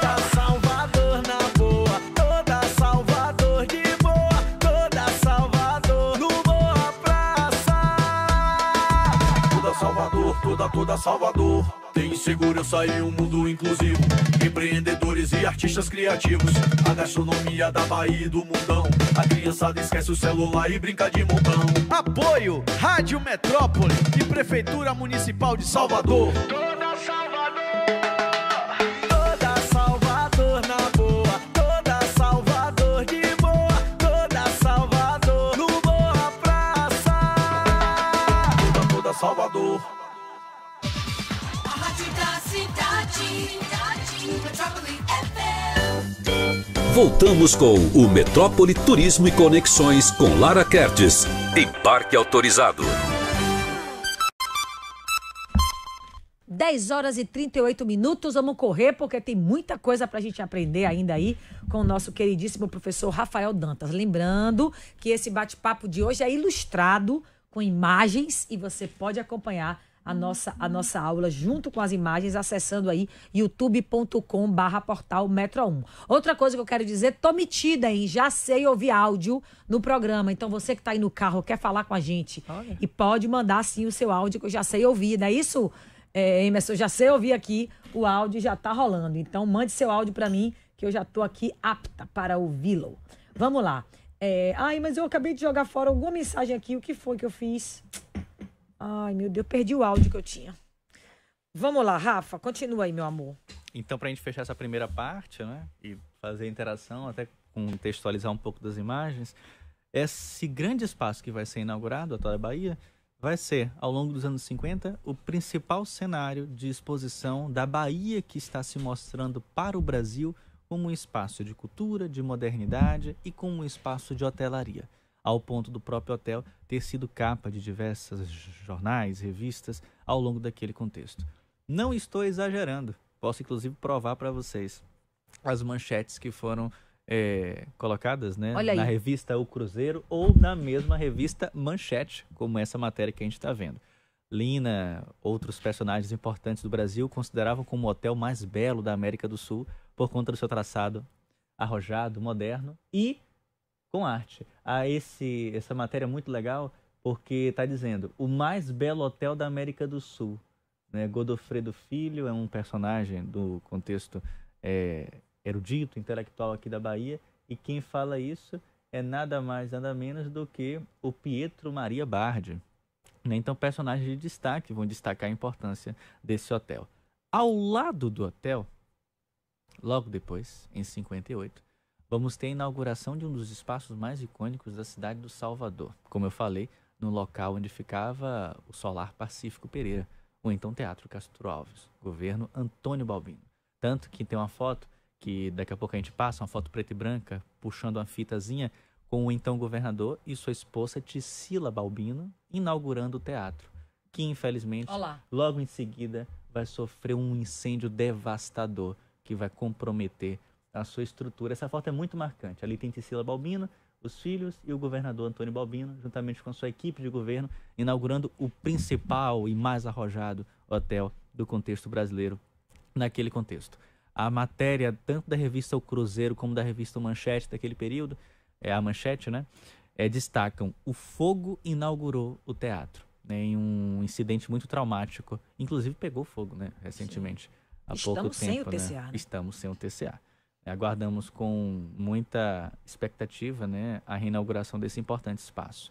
Toda Salvador na boa, toda Salvador de boa, toda Salvador no boa praça. Toda Salvador, toda, toda Salvador. Tem segurança e um mundo inclusivo. Empreendedores e artistas criativos. A gastronomia da Bahia e do mundão. A criançada esquece o celular e brinca de montão. Apoio Rádio Metrópole e Prefeitura Municipal de Salvador. Voltamos com o Metrópole Turismo e Conexões com Lara Kertes. Embarque autorizado. 10 horas e 38 minutos. Vamos correr porque tem muita coisa para a gente aprender ainda aí com o nosso queridíssimo professor Rafael Dantas. Lembrando que esse bate-papo de hoje é ilustrado com imagens e você pode acompanhar a nossa, a nossa aula junto com as imagens, acessando aí youtube.com barra portal Metro 1. Outra coisa que eu quero dizer, tô metida hein? já sei ouvir áudio no programa. Então você que está aí no carro, quer falar com a gente Olha. e pode mandar sim o seu áudio que eu já sei ouvir, não é isso, é, Emerson? Já sei ouvir aqui, o áudio já tá rolando. Então mande seu áudio para mim que eu já tô aqui apta para ouvi-lo. Vamos lá. É, ai, mas eu acabei de jogar fora alguma mensagem aqui. O que foi que eu fiz? Ai, meu Deus, perdi o áudio que eu tinha. Vamos lá, Rafa, continua aí, meu amor. Então, para a gente fechar essa primeira parte, né, e fazer interação, até contextualizar um pouco das imagens, esse grande espaço que vai ser inaugurado, a Torre Bahia, vai ser, ao longo dos anos 50, o principal cenário de exposição da Bahia que está se mostrando para o Brasil como um espaço de cultura, de modernidade e como um espaço de hotelaria ao ponto do próprio hotel ter sido capa de diversas jornais, revistas ao longo daquele contexto. Não estou exagerando, posso inclusive provar para vocês as manchetes que foram é, colocadas né, na revista O Cruzeiro ou na mesma revista Manchete, como essa matéria que a gente está vendo. Lina, outros personagens importantes do Brasil consideravam como o hotel mais belo da América do Sul por conta do seu traçado arrojado, moderno e com arte. A esse essa matéria é muito legal porque está dizendo o mais belo hotel da América do Sul. Né? Godofredo Filho é um personagem do contexto é, erudito, intelectual aqui da Bahia e quem fala isso é nada mais nada menos do que o Pietro Maria Bardi. Né? Então personagens de destaque vão destacar a importância desse hotel. Ao lado do hotel, logo depois, em 58, vamos ter a inauguração de um dos espaços mais icônicos da cidade do Salvador. Como eu falei, no local onde ficava o Solar Pacífico Pereira, o então Teatro Castro Alves, governo Antônio Balbino. Tanto que tem uma foto que daqui a pouco a gente passa, uma foto preta e branca, puxando uma fitazinha com o então governador e sua esposa Ticila Balbino inaugurando o teatro, que infelizmente Olá. logo em seguida vai sofrer um incêndio devastador que vai comprometer a sua estrutura. Essa foto é muito marcante. Ali tem Tisila Balbino, os filhos e o governador Antônio Balbino, juntamente com sua equipe de governo, inaugurando o principal e mais arrojado hotel do contexto brasileiro naquele contexto. A matéria, tanto da revista O Cruzeiro como da revista Manchete daquele período, é a Manchete, né? É, destacam: o fogo inaugurou o teatro. Né, em um incidente muito traumático, inclusive pegou fogo, né? Recentemente. Há Estamos pouco tempo, sem o TCA. Né? Né? Estamos sem o TCA aguardamos com muita expectativa né, a reinauguração desse importante espaço.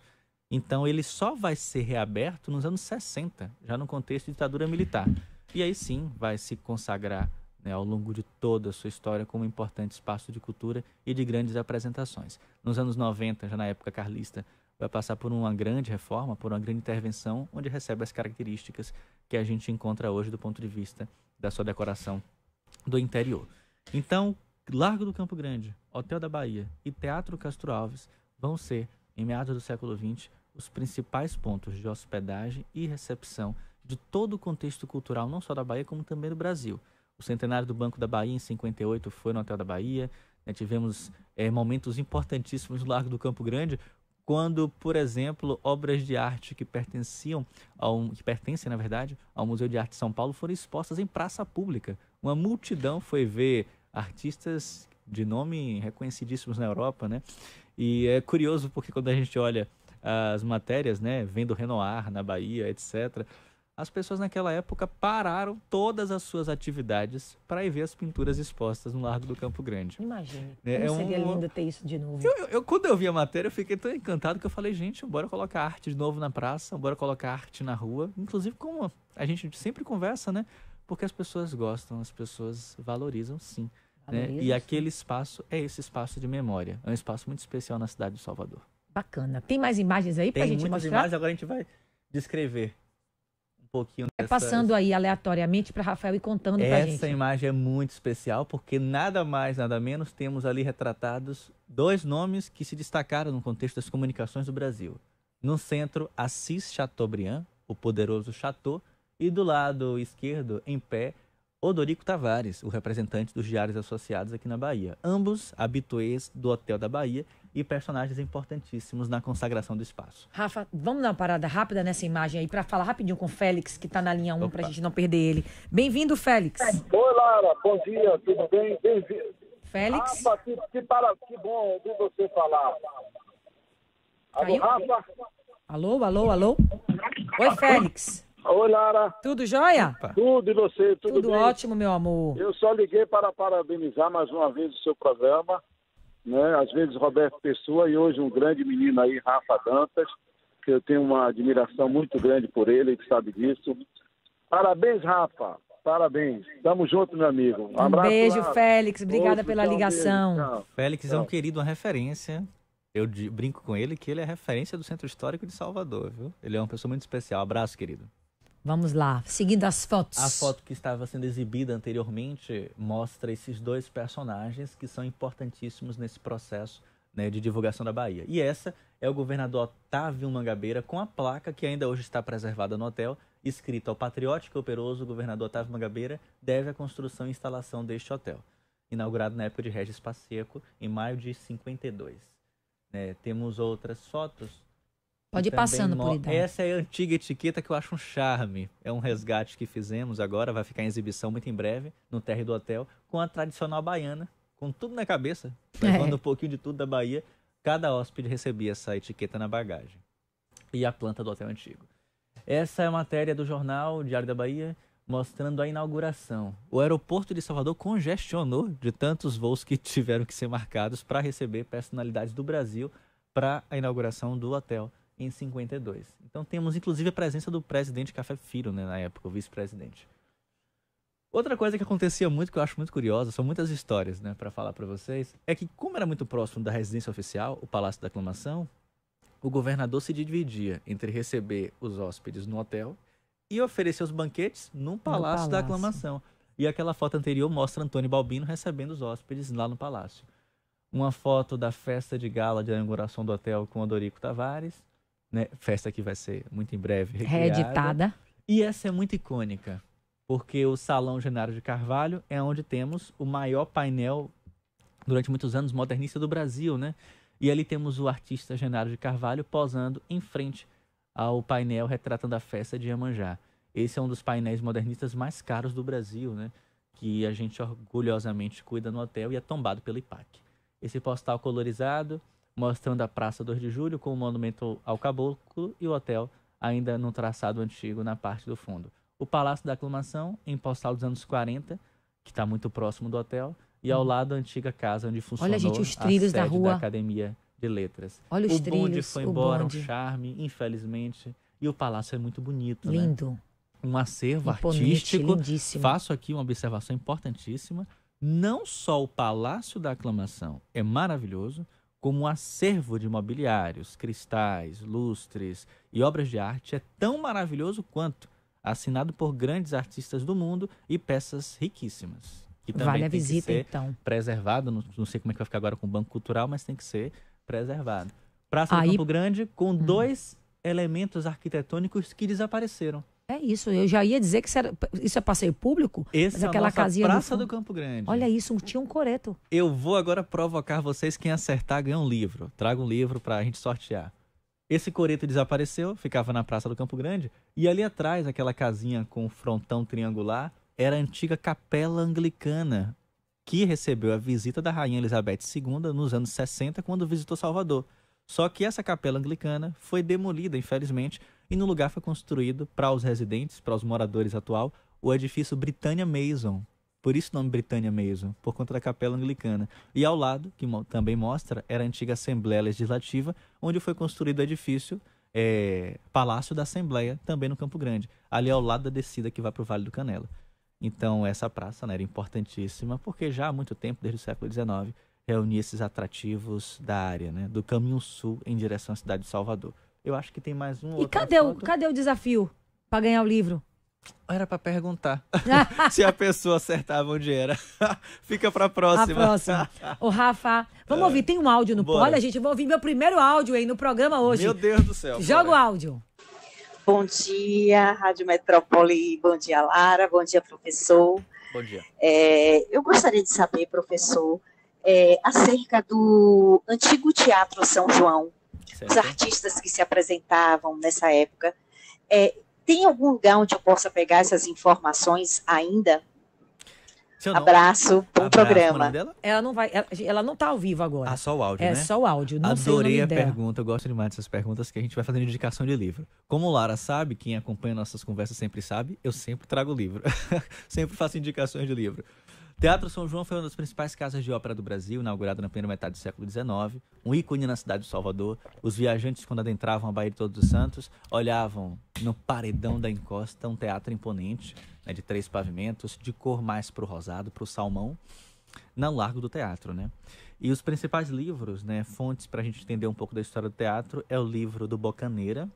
Então, ele só vai ser reaberto nos anos 60, já no contexto de ditadura militar. E aí sim vai se consagrar né, ao longo de toda a sua história como um importante espaço de cultura e de grandes apresentações. Nos anos 90, já na época carlista, vai passar por uma grande reforma, por uma grande intervenção, onde recebe as características que a gente encontra hoje do ponto de vista da sua decoração do interior. Então, Largo do Campo Grande, Hotel da Bahia e Teatro Castro Alves vão ser, em meados do século XX, os principais pontos de hospedagem e recepção de todo o contexto cultural, não só da Bahia, como também do Brasil. O centenário do Banco da Bahia, em 58, foi no Hotel da Bahia. Né? Tivemos é, momentos importantíssimos no Largo do Campo Grande, quando, por exemplo, obras de arte que pertenciam ao, que pertencem, na verdade, ao Museu de Arte de São Paulo foram expostas em praça pública. Uma multidão foi ver artistas de nome reconhecidíssimos na Europa, né? E é curioso porque quando a gente olha as matérias, né, vendo Renoir na Bahia, etc, as pessoas naquela época pararam todas as suas atividades para ir ver as pinturas expostas no Largo do Campo Grande. Imagina. É, é seria um... lindo ter isso de novo. Eu, eu, quando eu vi a matéria, eu fiquei tão encantado que eu falei, gente, bora colocar arte de novo na praça, bora colocar arte na rua. Inclusive, como a gente sempre conversa, né? Porque as pessoas gostam, as pessoas valorizam sim né? E aquele espaço é esse espaço de memória. É um espaço muito especial na cidade de Salvador. Bacana. Tem mais imagens aí para a gente mostrar? Tem muitas imagens, agora a gente vai descrever um pouquinho. Vai dessas... passando aí aleatoriamente para Rafael e contando para gente. Essa imagem é muito especial porque nada mais, nada menos temos ali retratados dois nomes que se destacaram no contexto das comunicações do Brasil. No centro, Assis Chateaubriand, o poderoso Chateau, e do lado esquerdo, em pé, Odorico Tavares, o representante dos Diários Associados aqui na Bahia. Ambos habituês do Hotel da Bahia e personagens importantíssimos na consagração do espaço. Rafa, vamos dar uma parada rápida nessa imagem aí para falar rapidinho com o Félix, que está na linha 1, para a gente não perder ele. Bem-vindo, Félix. Oi, Lara. Bom dia, tudo bem? Bem-vindo. Félix. Rafa, que, que, para... que bom ouvir você falar. Alô, Caiu? Rafa? Alô, alô, alô? Oi, Félix. Oi, Lara. Tudo jóia? Opa. Tudo e você, tudo, tudo bem? ótimo, meu amor. Eu só liguei para parabenizar mais uma vez o seu programa, né? Às vezes Roberto Pessoa e hoje um grande menino aí, Rafa Dantas, que eu tenho uma admiração muito grande por ele, ele sabe disso. Parabéns, Rafa. Parabéns. Tamo junto, meu amigo. Um, um abraço. Beijo, Lara. Félix. Obrigada pela ligação. Félix é um querido, uma referência. Eu brinco com ele que ele é referência do Centro Histórico de Salvador, viu? Ele é uma pessoa muito especial. Abraço, querido. Vamos lá, seguindo as fotos. A foto que estava sendo exibida anteriormente mostra esses dois personagens que são importantíssimos nesse processo né, de divulgação da Bahia. E essa é o governador Otávio Mangabeira com a placa que ainda hoje está preservada no hotel, escrita ao patriótico e operoso governador Otávio Mangabeira deve a construção e instalação deste hotel, inaugurado na época de Regis Pacheco em maio de 52. Né, temos outras fotos Pode ir passando por idade. Essa é a antiga etiqueta que eu acho um charme. É um resgate que fizemos agora, vai ficar em exibição muito em breve, no Terre do hotel, com a tradicional baiana, com tudo na cabeça, levando é. um pouquinho de tudo da Bahia. Cada hóspede recebia essa etiqueta na bagagem. E a planta do hotel antigo. Essa é a matéria do jornal Diário da Bahia, mostrando a inauguração. O aeroporto de Salvador congestionou de tantos voos que tiveram que ser marcados para receber personalidades do Brasil para a inauguração do hotel em 52. Então temos inclusive a presença do presidente Café Filho, né, na época, o vice-presidente. Outra coisa que acontecia muito, que eu acho muito curiosa, são muitas histórias, né, para falar para vocês, é que como era muito próximo da residência oficial, o Palácio da Aclamação, o governador se dividia entre receber os hóspedes no hotel e oferecer os banquetes no Palácio, no palácio. da Aclamação. E aquela foto anterior mostra Antônio Balbino recebendo os hóspedes lá no palácio. Uma foto da festa de gala de inauguração do hotel com Odorico Tavares né? Festa que vai ser muito em breve recriada. reeditada. E essa é muito icônica, porque o Salão Genário de Carvalho é onde temos o maior painel durante muitos anos modernista do Brasil, né? E ali temos o artista Genário de Carvalho posando em frente ao painel retratando a festa de Iemanjá. Esse é um dos painéis modernistas mais caros do Brasil, né? Que a gente orgulhosamente cuida no hotel e é tombado pelo IPAC. Esse postal colorizado mostrando a Praça 2 de Julho com o monumento ao caboclo e o hotel, ainda no traçado antigo na parte do fundo. O Palácio da Aclamação, em postal dos anos 40, que está muito próximo do hotel, e ao hum. lado a antiga casa onde funcionou Olha, gente, os trilhos a sede da, rua. da Academia de Letras. Olha os o trilhos, bonde foi embora, bonde. um charme, infelizmente, e o palácio é muito bonito, né? Lindo. Né? Um acervo Imponente, artístico. Lindíssimo. Faço aqui uma observação importantíssima. Não só o Palácio da Aclamação é maravilhoso, como um acervo de mobiliários, cristais, lustres e obras de arte é tão maravilhoso quanto, assinado por grandes artistas do mundo e peças riquíssimas. Que também vale a tem visita, que ser então. Preservado, não, não, sei como é que vai ficar agora com o Banco Cultural, mas tem que ser preservado. Praça Aí... do Campo Grande com hum. dois elementos arquitetônicos que desapareceram. É isso, eu já ia dizer que isso, era, isso é passeio público, mas é aquela casinha praça do Campo Grande. Olha isso, tinha um coreto. Eu vou agora provocar vocês, quem acertar ganha um livro. Traga um livro para a gente sortear. Esse coreto desapareceu, ficava na Praça do Campo Grande, e ali atrás, aquela casinha com frontão triangular, era a antiga capela anglicana, que recebeu a visita da rainha Elizabeth II nos anos 60, quando visitou Salvador. Só que essa capela anglicana foi demolida, infelizmente, e no lugar foi construído para os residentes, para os moradores atual, o edifício Britannia Mason. Por isso o nome Britannia Mason, por conta da capela anglicana. E ao lado, que também mostra, era a antiga Assembleia Legislativa, onde foi construído o edifício é, Palácio da Assembleia, também no Campo Grande, ali ao lado da descida que vai para o Vale do Canela. Então essa praça né, era importantíssima, porque já há muito tempo, desde o século XIX, reunia esses atrativos da área, né, do caminho sul em direção à cidade de Salvador. Eu acho que tem mais um. E cadê o, cadê o desafio para ganhar o livro? Era para perguntar se a pessoa acertava onde era. Fica para próxima. A próxima. O Rafa, vamos ouvir. Tem um áudio no Bora. Olha, gente, eu vou ouvir meu primeiro áudio aí no programa hoje. Meu Deus do céu. Joga bora. o áudio. Bom dia, Rádio Metrópole. Bom dia, Lara. Bom dia, professor. Bom dia. É, eu gostaria de saber, professor, é, acerca do antigo Teatro São João Certo. Os artistas que se apresentavam nessa época. É, tem algum lugar onde eu possa pegar essas informações ainda? Abraço, bom Abraço, programa. Ela não vai, ela, ela, não tá ao vivo agora. Ah, só o áudio, é, né? só o áudio. Não Adorei a dela. pergunta, eu gosto demais dessas perguntas que a gente vai fazendo indicação de livro. Como Lara sabe, quem acompanha nossas conversas sempre sabe, eu sempre trago livro. sempre faço indicações de livro. Teatro São João foi uma das principais casas de ópera do Brasil, inaugurada na primeira metade do século XIX, um ícone na cidade de Salvador. Os viajantes, quando adentravam a Baía de Todos os Santos, olhavam no paredão da encosta um teatro imponente, né, de três pavimentos, de cor mais para o rosado, para o salmão, no Largo do Teatro. Né? E os principais livros, né, fontes para a gente entender um pouco da história do teatro, é o livro do Bocaneira,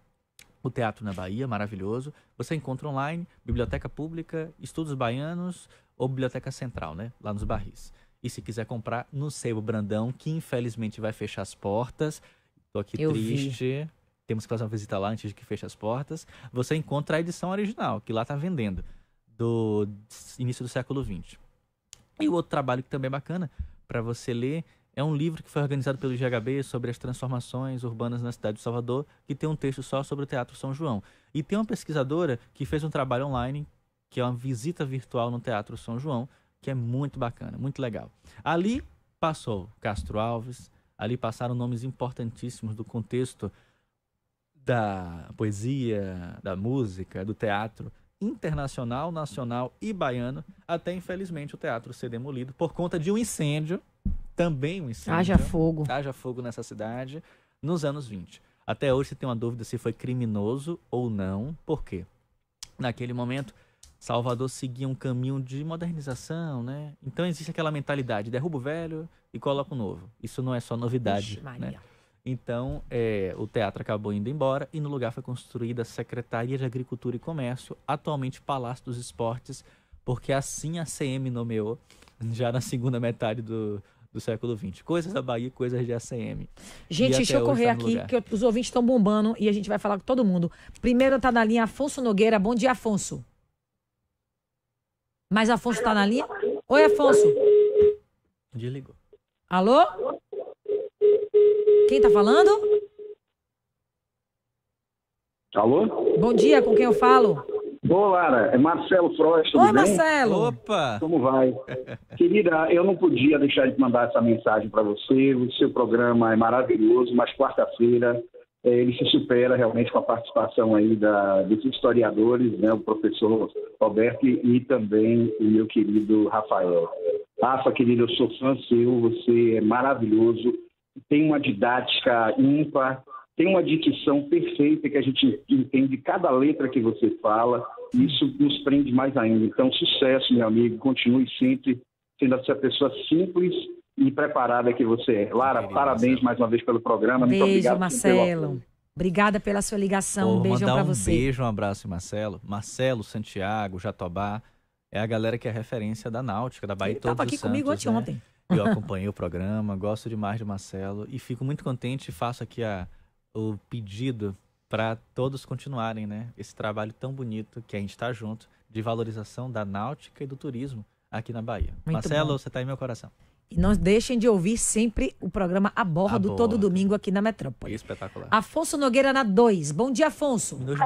o Teatro na Bahia, maravilhoso. Você encontra online, Biblioteca Pública, Estudos Baianos, ou Biblioteca Central, né? Lá nos barris. E se quiser comprar no Sebo Brandão, que infelizmente vai fechar as portas. Tô aqui Eu triste. Vi. Temos que fazer uma visita lá antes de que feche as portas. Você encontra a edição original, que lá tá vendendo, do início do século XX. E o outro trabalho que também é bacana para você ler é um livro que foi organizado pelo GHB sobre as transformações urbanas na cidade de Salvador, que tem um texto só sobre o Teatro São João. E tem uma pesquisadora que fez um trabalho online que é uma visita virtual no Teatro São João, que é muito bacana, muito legal. Ali passou Castro Alves, ali passaram nomes importantíssimos do contexto da poesia, da música, do teatro internacional, nacional e baiano, até infelizmente o teatro ser demolido por conta de um incêndio, também um incêndio. Haja fogo. Haja fogo nessa cidade, nos anos 20. Até hoje você tem uma dúvida se foi criminoso ou não, por quê? Naquele momento, Salvador seguia um caminho de modernização, né? Então existe aquela mentalidade, derruba o velho e coloca o novo. Isso não é só novidade, Ixi, né? Então, é, o teatro acabou indo embora e no lugar foi construída a Secretaria de Agricultura e Comércio, atualmente Palácio dos Esportes, porque assim a CM nomeou, já na segunda metade do, do século XX. Coisas da Bahia, coisas de ACM. Gente, deixa eu correr tá aqui, lugar. que os ouvintes estão bombando e a gente vai falar com todo mundo. Primeiro está na linha Afonso Nogueira. Bom dia, Afonso. Mas Afonso está na linha? Oi, Afonso. Desligou. Alô? Quem está falando? Alô? Bom dia, com quem eu falo? Boa, Lara, é Marcelo Frost. Oi, bem? Marcelo. Opa! Como vai? Querida, eu não podia deixar de mandar essa mensagem para você. O seu programa é maravilhoso, mas quarta-feira é, ele se supera realmente com a participação aí da, dos historiadores, né, o professor Roberto e também o meu querido Rafael. Rafa, querido, eu sou fã seu, você é maravilhoso, tem uma didática ímpar, tem uma dicção perfeita que a gente entende cada letra que você fala, e isso nos prende mais ainda. Então, sucesso, meu amigo, continue sempre sendo essa pessoa simples e preparada que você é. Lara, parabéns mais uma vez pelo programa. Beijo, Muito obrigado Marcelo. Obrigada pela sua ligação. Porra, um beijão para um você. Um beijo, um abraço, Marcelo. Marcelo, Santiago, Jatobá. É a galera que é referência da Náutica, da Bahia Ele Todos tava aqui comigo né? anteontem. Né? Eu acompanhei o programa, gosto demais de Marcelo e fico muito contente e faço aqui a, o pedido para todos continuarem, né? Esse trabalho tão bonito que a gente está junto de valorização da náutica e do turismo aqui na Bahia. Muito Marcelo, bom. você está em meu coração. E não deixem de ouvir sempre o programa A Bordo, do todo domingo aqui na Metrópole. Espetacular. Afonso Nogueira na 2. Bom dia, Afonso. Minuto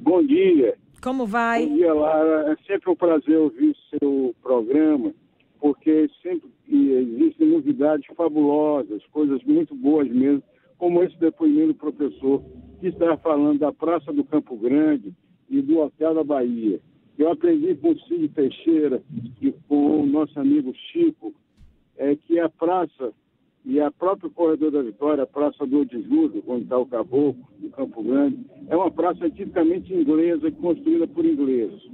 Bom dia. Como vai? Bom dia, Lara. É sempre um prazer ouvir o seu programa, porque sempre existem novidades fabulosas, coisas muito boas mesmo, como esse depoimento do professor que está falando da Praça do Campo Grande e do Hotel da Bahia. Eu aprendi com o Cid Teixeira e com o nosso amigo Chico é que a praça e a próprio Corredor da Vitória, a Praça do Odijudo, onde está o Caboclo, no Campo Grande, é uma praça tipicamente inglesa, construída por ingleses.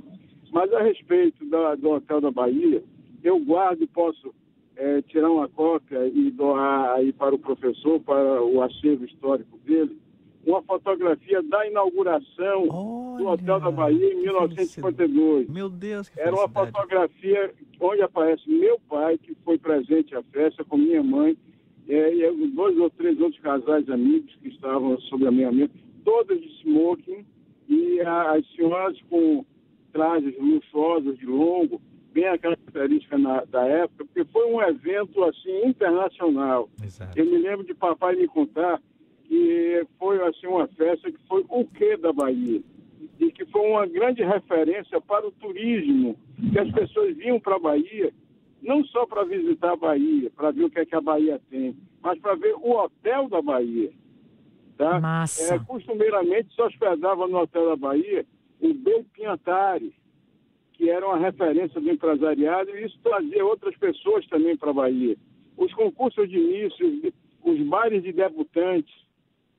Mas a respeito da, do Hotel da Bahia, eu guardo e posso é, tirar uma cópia e doar aí para o professor, para o acervo histórico dele, uma fotografia da inauguração Olha, do Hotel da Bahia em 1952. Meu Deus, que Era uma fotografia onde aparece meu pai, que foi presente à festa, com minha mãe, é, e dois ou três outros casais amigos que estavam sobre a minha mesa, todas de smoking, e as senhoras com trajes luxuosos de longo, bem a característica na, da época, porque foi um evento assim internacional. Exato. Eu me lembro de papai me contar que foi assim uma festa que foi o que da Bahia e que foi uma grande referência para o turismo, que as pessoas vinham para a Bahia não só para visitar a Bahia, para ver o que é que a Bahia tem, mas para ver o hotel da Bahia, tá? Massa. É, costumeiramente se hospedava no hotel da Bahia o Bel Pinhatari, que era uma referência do empresariado e isso trazia outras pessoas também para a Bahia. Os concursos de início, os bares de debutantes,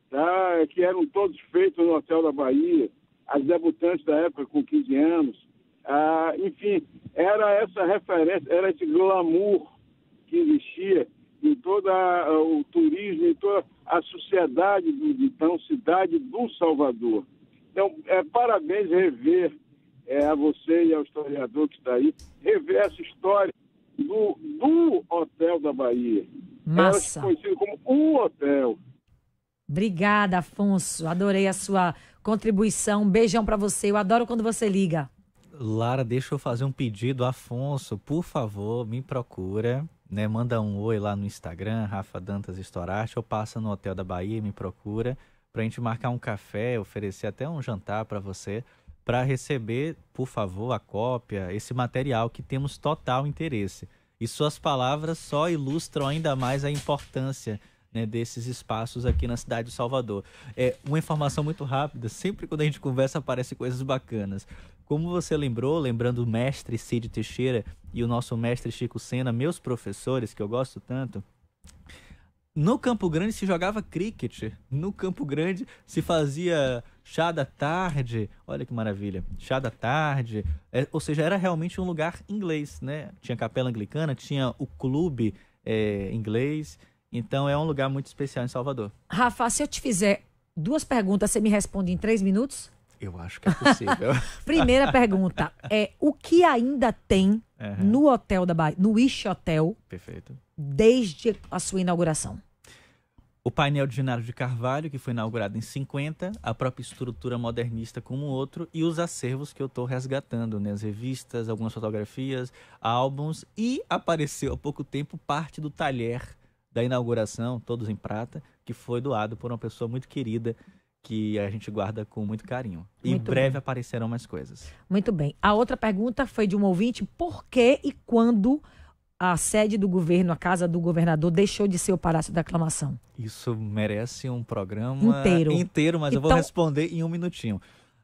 tá? que eram todos feitos no Hotel da Bahia, as debutantes da época com 15 anos. Ah, enfim, era essa referência, era esse glamour que existia em todo o turismo, em toda a sociedade do, então, cidade do Salvador. Então, é, parabéns rever é, a você e ao historiador que está aí, rever essa história do, do Hotel da Bahia. Massa. Era é conhecido como o um hotel. Obrigada, Afonso. Adorei a sua contribuição. Um beijão para você. Eu adoro quando você liga. Lara, deixa eu fazer um pedido. Afonso, por favor, me procura. Né, manda um oi lá no Instagram, Rafa Dantas Estorarte, ou passa no Hotel da Bahia e me procura para a gente marcar um café, oferecer até um jantar para você, para receber, por favor, a cópia, esse material que temos total interesse. E suas palavras só ilustram ainda mais a importância né, desses espaços aqui na cidade de Salvador. É uma informação muito rápida, sempre quando a gente conversa aparecem coisas bacanas. Como você lembrou, lembrando o mestre Cid Teixeira e o nosso mestre Chico Sena, meus professores, que eu gosto tanto, no Campo Grande se jogava cricket. No Campo Grande se fazia chá da tarde. Olha que maravilha. Chá da tarde. É, ou seja, era realmente um lugar inglês, né? Tinha capela anglicana, tinha o clube é, inglês. Então é um lugar muito especial em Salvador. Rafa, se eu te fizer duas perguntas, você me responde em três minutos? Eu acho que é possível. Primeira pergunta é o que ainda tem uhum. no hotel da Bahia, no Wish Hotel, Perfeito. desde a sua inauguração? O painel de Genaro de Carvalho, que foi inaugurado em 50, a própria estrutura modernista como outro, e os acervos que eu estou resgatando, né? as revistas, algumas fotografias, álbuns, e apareceu há pouco tempo parte do talher da inauguração, todos em prata, que foi doado por uma pessoa muito querida que a gente guarda com muito carinho. Muito em breve bem. aparecerão mais coisas. Muito bem. A outra pergunta foi de um ouvinte: por que e quando a sede do governo, a casa do governador, deixou de ser o Palácio da Aclamação? Isso merece um programa inteiro, inteiro mas então, eu vou então responder em um minutinho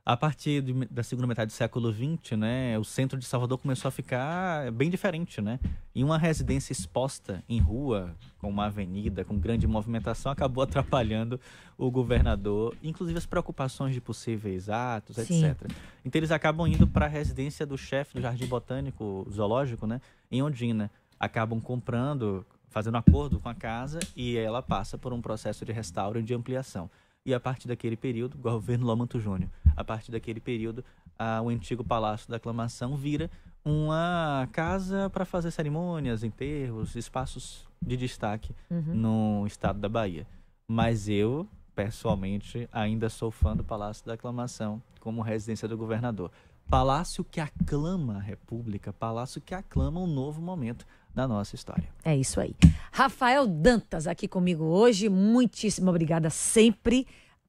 a partir de, da segunda metade do século XX, né, o centro de Salvador começou a ficar bem diferente, né? E uma residência exposta em rua, com uma avenida, com grande movimentação, acabou atrapalhando o governador, inclusive as preocupações de possíveis atos, Sim. etc. Então eles acabam indo para a residência do chefe do Jardim Botânico Zoológico, né, em Ondina. Acabam comprando, fazendo acordo com a casa e ela passa por um processo de restauro e de ampliação. E a partir daquele período, governo Lomanto Júnior a partir daquele período, a, o antigo Palácio da Aclamação vira uma casa para fazer cerimônias, enterros, espaços de destaque uhum. no estado da Bahia. Mas eu, pessoalmente, ainda sou fã do Palácio da Aclamação como residência do governador. Palácio que aclama a República, palácio que aclama um novo momento da nossa história. É isso aí. Rafael Dantas aqui comigo hoje. Muitíssimo obrigada sempre.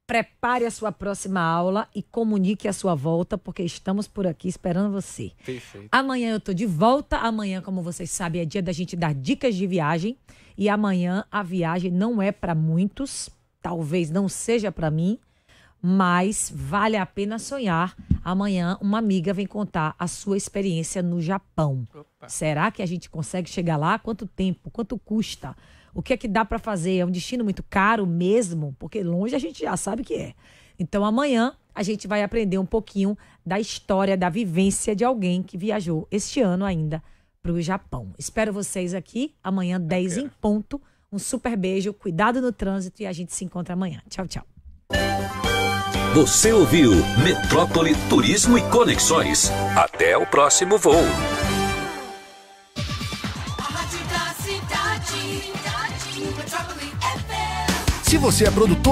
Prepare a sua próxima aula e comunique a sua volta, porque estamos por aqui esperando você. Perfeito. Amanhã eu estou de volta. Amanhã, como vocês sabem, é dia da gente dar dicas de viagem. E amanhã a viagem não é para muitos, talvez não seja para mim, mas vale a pena sonhar. Amanhã uma amiga vem contar a sua experiência no Japão. Opa. Será que a gente consegue chegar lá? Quanto tempo? Quanto custa? o que é que dá para fazer? É um destino muito caro mesmo? Porque longe a gente já sabe que é. Então amanhã a gente vai aprender um pouquinho da história, da vivência de alguém que viajou este ano ainda para o Japão. Espero vocês aqui amanhã, 10 em ponto. Um super beijo, cuidado no trânsito e a gente se encontra amanhã. Tchau, tchau. Você ouviu Metrópole Turismo e Conexões. Até o próximo voo. Se você é produtor